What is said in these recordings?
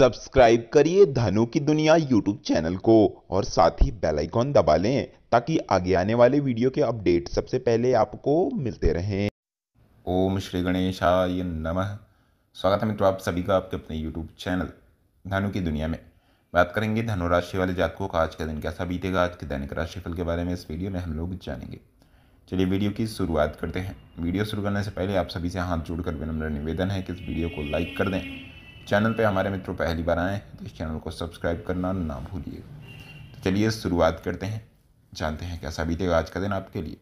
subscribe करिए धनु की दुनिया यूट्यूब चैनल को और साथ ही बेल आइकॉन दबा लें ताकि आगे आने वाले वीडियो के अपडेट सबसे पहले आपको मिलते रहें ओम श्री गणेशाय नमः स्वागत है मित्रों आप सभी का आपके अपने यूट्यूब चैनल धनु की दुनिया में बात करेंगे धनु राशि वाले जातकों का आज का दिन कैसा बीतेगा आज के दैनिक राशिफल के बारे में इस वीडियो में हम लोग जानेंगे चलिए वीडियो की शुरुआत करते हैं वीडियो शुरू करने से पहले आप सभी से हाथ जोड़कर विनम्र निवेदन है कि इस वीडियो को लाइक कर दें चैनल पे हमारे मित्रों पहली बार आए हैं तो इस चैनल को सब्सक्राइब करना ना भूलिएगा तो चलिए शुरुआत करते हैं जानते हैं कैसा बीतेगा आज का दिन आपके लिए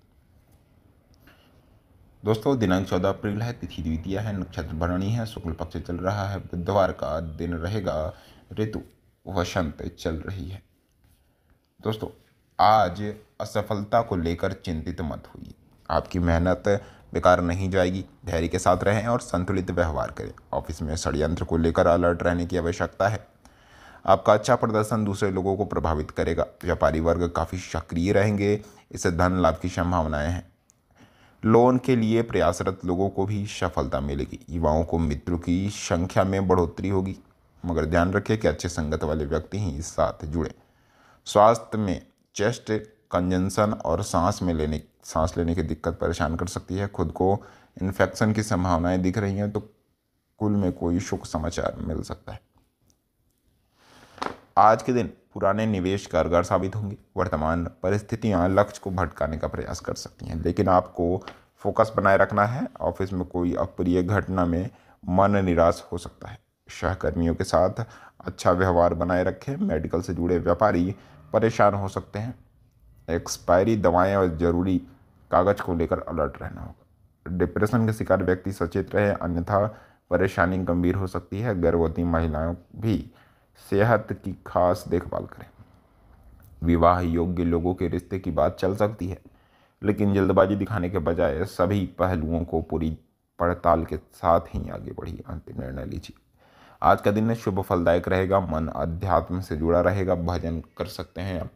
दोस्तों दिनांक चौदह अप्रैल है तिथि द्वितीय है नक्षत्र भरणी है शुक्ल पक्ष चल रहा है बुधवार का दिन रहेगा ऋतु वसंत चल रही है दोस्तों आज असफलता को लेकर चिंतित मत होइए आपकी मेहनत बेकार नहीं जाएगी धैर्य के साथ रहें और संतुलित व्यवहार करें ऑफिस में षडयंत्र को लेकर अलर्ट रहने की आवश्यकता है आपका अच्छा प्रदर्शन दूसरे लोगों को प्रभावित करेगा व्यापारी वर्ग काफ़ी सक्रिय रहेंगे इससे धन लाभ की संभावनाएं हैं लोन के लिए प्रयासरत लोगों को भी सफलता मिलेगी युवाओं को मित्रों की संख्या में बढ़ोतरी होगी मगर ध्यान रखें कि अच्छे संगत वाले व्यक्ति ही इस साथ जुड़े स्वास्थ्य में चेस्ट कंजेंसन और सांस में लेने सांस लेने की दिक्कत परेशान कर सकती है खुद को इन्फेक्शन की संभावनाएं दिख रही हैं तो कुल में कोई शुभ समाचार मिल सकता है आज के दिन पुराने निवेश कारगर साबित होंगे वर्तमान परिस्थितियां लक्ष्य को भटकाने का प्रयास कर सकती हैं लेकिन आपको फोकस बनाए रखना है ऑफिस में कोई अप्रिय घटना में मन निराश हो सकता है सहकर्मियों के साथ अच्छा व्यवहार बनाए रखें मेडिकल से जुड़े व्यापारी परेशान हो सकते हैं एक्सपायरी दवाएं और ज़रूरी कागज को लेकर अलर्ट रहना होगा डिप्रेशन के शिकार व्यक्ति सचेत रहे अन्यथा परेशानी गंभीर हो सकती है गर्भवती महिलाओं भी सेहत की खास देखभाल करें विवाह योग्य लोगों के रिश्ते की बात चल सकती है लेकिन जल्दबाजी दिखाने के बजाय सभी पहलुओं को पूरी पड़ताल के साथ ही आगे बढ़िए अंतिम निर्णय लीजिए आज का दिन शुभ फलदायक रहेगा मन अध्यात्म से जुड़ा रहेगा भजन कर सकते हैं आप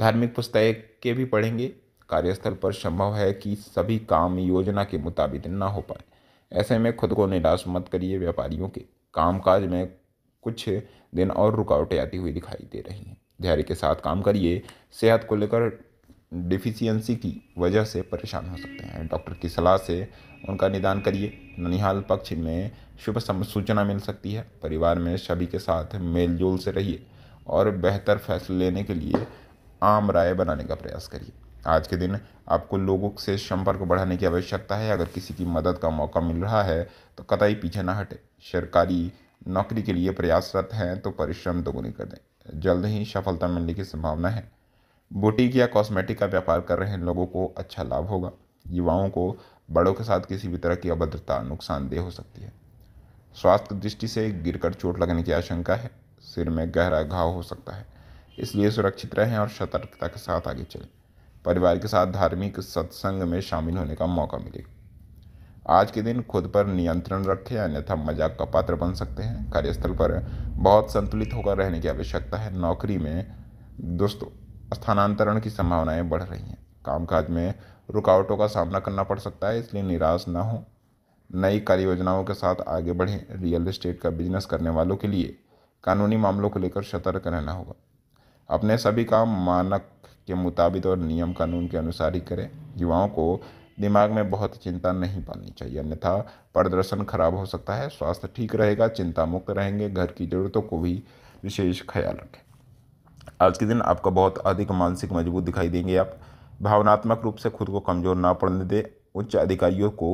धार्मिक पुस्तक के भी पढ़ेंगे कार्यस्थल पर संभव है कि सभी काम योजना के मुताबिक ना हो पाए ऐसे में खुद को निराश मत करिए व्यापारियों के कामकाज में कुछ दिन और रुकावटें आती हुई दिखाई दे रही हैं धैर्य के साथ काम करिए सेहत को लेकर डिफिशियंसी की वजह से परेशान हो सकते हैं डॉक्टर की सलाह से उनका निदान करिए ननिहाल पक्ष में शुभ सूचना मिल सकती है परिवार में सभी के साथ मेलजोल से रहिए और बेहतर फैसले लेने के लिए आम राय बनाने का प्रयास करिए आज के दिन आपको लोगों से संपर्क बढ़ाने की आवश्यकता है अगर किसी की मदद का मौका मिल रहा है तो कतई पीछे ना हटे सरकारी नौकरी के लिए प्रयासरत हैं तो परिश्रम दोगुनी कर दें जल्द ही सफलता मिलने की संभावना है बुटीक या कॉस्मेटिक का व्यापार कर रहे लोगों को अच्छा लाभ होगा युवाओं को बड़ों के साथ किसी भी तरह की अभद्रता नुकसानदेह हो सकती है स्वास्थ्य दृष्टि से गिरकर चोट लगने की आशंका है सिर में गहरा घाव हो सकता है इसलिए सुरक्षित रहें और सतर्कता के साथ आगे चलें परिवार के साथ धार्मिक सत्संग में शामिल होने का मौका मिले आज के दिन खुद पर नियंत्रण रखें अन्यथा मजाक का पात्र बन सकते हैं कार्यस्थल पर बहुत संतुलित होकर रहने की आवश्यकता है नौकरी में दोस्तों स्थानांतरण की संभावनाएं बढ़ रही हैं कामकाज में रुकावटों का सामना करना पड़ सकता है इसलिए निराश ना हो नई कार्य योजनाओं के साथ आगे बढ़ें रियल एस्टेट का बिजनेस करने वालों के लिए कानूनी मामलों को लेकर सतर्क रहना होगा अपने सभी काम मानक के मुताबिक और नियम कानून के अनुसार ही करें युवाओं को दिमाग में बहुत चिंता नहीं पालनी चाहिए अन्यथा प्रदर्शन खराब हो सकता है स्वास्थ्य ठीक रहेगा चिंता मुक्त रहेंगे घर की ज़रूरतों को भी विशेष ख्याल रखें आज के दिन आपका बहुत अधिक मानसिक मजबूत दिखाई देंगे आप भावनात्मक रूप से खुद को कमज़ोर ना पड़ने दें उच्च अधिकारियों को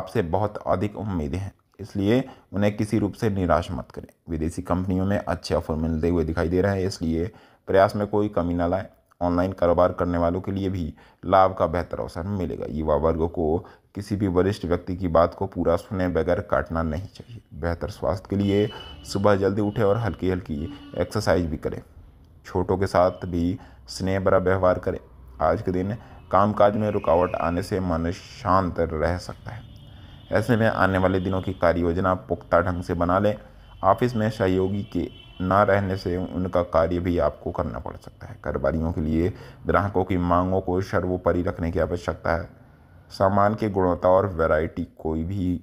आपसे बहुत अधिक उम्मीदें हैं इसलिए उन्हें किसी रूप से निराश मत करें विदेशी कंपनियों में अच्छे ऑफर मिलते हुए दिखाई दे रहे हैं इसलिए प्रयास में कोई कमी ना लाए ऑनलाइन कारोबार करने वालों के लिए भी लाभ का बेहतर अवसर मिलेगा युवा वर्ग को किसी भी वरिष्ठ व्यक्ति की बात को पूरा सुने बगैर काटना नहीं चाहिए बेहतर स्वास्थ्य के लिए सुबह जल्दी उठें और हल्की हल्की एक्सरसाइज भी करें छोटों के साथ भी स्नेह भरा व्यवहार करें आज के दिन कामकाज में रुकावट आने से मन शांत रह सकता है ऐसे में आने वाले दिनों की कार्य योजना पुख्ता ढंग से बना लें ऑफिस में सहयोगी के ना रहने से उनका कार्य भी आपको करना पड़ सकता है कारोबारियों के लिए ग्राहकों की मांगों को सर्वोपरि रखने की आवश्यकता है सामान की गुणवत्ता और वैरायटी कोई भी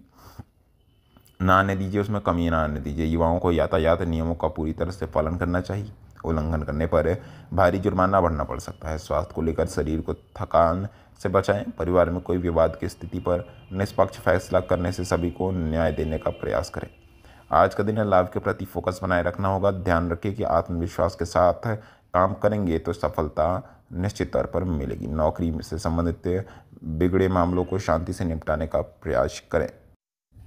ना आने दीजिए उसमें कमी ना आने दीजिए युवाओं को यातायात नियमों का पूरी तरह से पालन करना चाहिए उल्लंघन करने पर भारी जुर्माना भरना पड़ सकता है स्वास्थ्य को लेकर शरीर को थकान से बचाएं परिवार में कोई विवाद की स्थिति पर निष्पक्ष फैसला करने से सभी को न्याय देने का प्रयास करें आज का दिन है लाभ के प्रति फोकस बनाए रखना होगा ध्यान रखिए कि आत्मविश्वास के साथ काम करेंगे तो सफलता निश्चित तौर पर मिलेगी नौकरी से संबंधित बिगड़े मामलों को शांति से निपटाने का प्रयास करें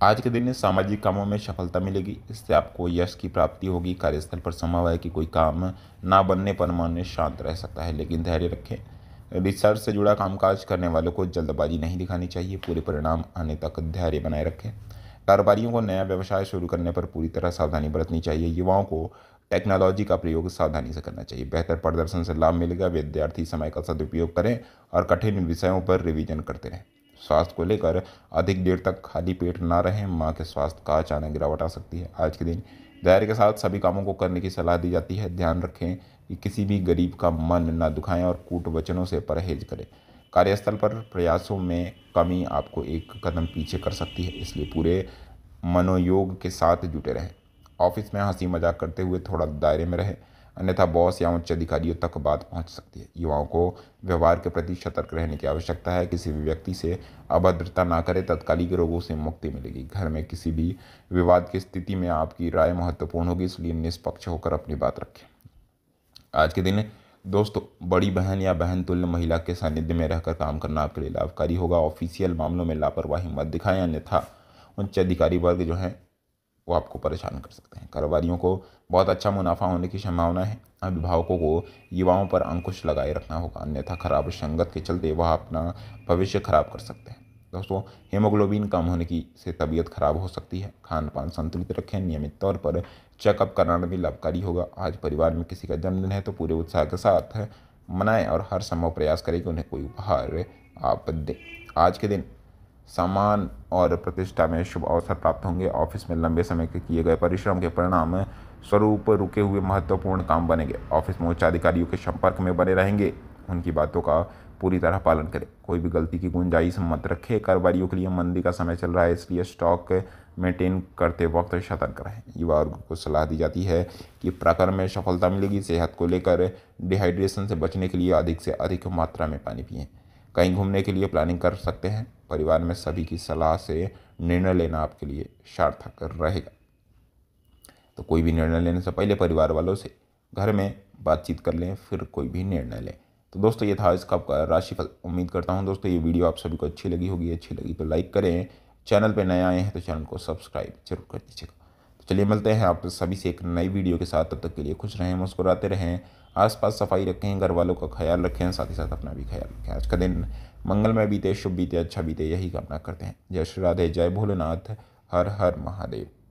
आज के दिन सामाजिक कामों में सफलता मिलेगी इससे आपको यश की प्राप्ति होगी कार्यस्थल पर संभव है कि कोई काम ना बनने पर मन शांत रह सकता है लेकिन धैर्य रखें रिसर्च से जुड़ा कामकाज करने वालों को जल्दबाजी नहीं दिखानी चाहिए पूरे परिणाम आने तक धैर्य बनाए रखें कारोबारियों को नया व्यवसाय शुरू करने पर पूरी तरह सावधानी बरतनी चाहिए युवाओं को टेक्नोलॉजी का प्रयोग सावधानी से करना चाहिए बेहतर प्रदर्शन से लाभ मिलेगा विद्यार्थी समय का सदुपयोग करें और कठिन विषयों पर रिवीजन करते रहें स्वास्थ्य को लेकर अधिक देर तक खाली पेट ना रहें माँ के स्वास्थ्य का अचानक गिरावट आ सकती है आज के दिन धैर्य के साथ सभी कामों को करने की सलाह दी जाती है ध्यान रखें कि किसी भी गरीब का मन ना दुखाएं और कूट वचनों से परहेज करें कार्यस्थल पर प्रयासों में कमी आपको एक कदम पीछे कर सकती है इसलिए पूरे मनोयोग के साथ जुटे रहें ऑफिस में हंसी मजाक करते हुए थोड़ा दायरे में रहें अन्यथा बॉस या उच्च अधिकारियों तक बात पहुंच सकती है युवाओं को व्यवहार के प्रति सतर्क रहने की आवश्यकता है किसी भी व्यक्ति से अभद्रता ना करें तत्कालिक रोगों से मुक्ति मिलेगी घर में किसी भी विवाद की स्थिति में आपकी राय महत्वपूर्ण होगी इसलिए निष्पक्ष होकर अपनी बात रखें आज के दिन दोस्तों बड़ी बहन या बहन तुल्य महिला के सानिध्य में रहकर काम करना आपके लिए लाभकारी होगा ऑफिशियल मामलों में लापरवाही मत दिखाएं अन्यथा उच्च अधिकारी वर्ग जो है वो आपको परेशान कर सकते हैं कारोबारियों को बहुत अच्छा मुनाफा होने की संभावना है अभिभावकों को युवाओं पर अंकुश लगाए रखना होगा अन्यथा खराब संगत के चलते वह अपना भविष्य खराब कर सकते हैं दोस्तों हेमोग्लोबिन कम होने की से तबीयत खराब हो सकती है खान पान संतुलित रखें नियमित तौर पर चेकअप कराना भी लाभकारी होगा आज परिवार में किसी का जन्मदिन है तो पूरे उत्साह के साथ मनाएं और हर संभव प्रयास करें कि उन्हें कोई उपहार आप दें आज के दिन सम्मान और प्रतिष्ठा में शुभ अवसर प्राप्त होंगे ऑफिस में लंबे समय के किए गए परिश्रम के परिणाम स्वरूप रुके हुए महत्वपूर्ण काम बनेंगे ऑफिस में उच्चाधिकारियों के संपर्क में बने रहेंगे उनकी बातों का पूरी तरह पालन करें कोई भी गलती की गुंजाइश मत रखें कारोबारियों के लिए मंदी का समय चल रहा है इसलिए स्टॉक मेंटेन करते वक्त सतर्क रहें युवा वर्ग को सलाह दी जाती है कि प्रकर में सफलता मिलेगी सेहत को लेकर डिहाइड्रेशन से बचने के लिए अधिक से अधिक मात्रा में पानी पिएँ कहीं घूमने के लिए प्लानिंग कर सकते हैं परिवार में सभी की सलाह से निर्णय लेना आपके लिए सार्थक रहेगा तो कोई भी निर्णय लेने से पहले परिवार वालों से घर में बातचीत कर लें फिर कोई भी निर्णय लें तो दोस्तों ये था इसका आपका राशिफल उम्मीद करता हूँ दोस्तों ये वीडियो आप सभी को अच्छी लगी होगी अच्छी लगी तो लाइक करें चैनल पर नए आए हैं तो चैनल को सब्सक्राइब जरूर कर दीजिएगा तो चलिए मिलते हैं आप सभी से एक नई वीडियो के साथ तब तक के लिए खुश रहें मुस्कुराते रहें आसपास सफाई रखें घर वालों का ख्याल रखें साथ ही साथ अपना भी ख्याल रखें आज का दिन मंगलमय बीते शुभ बीते अच्छा बीते यही कामना करते हैं जय श्री राधे जय भोलेनाथ हर हर महादेव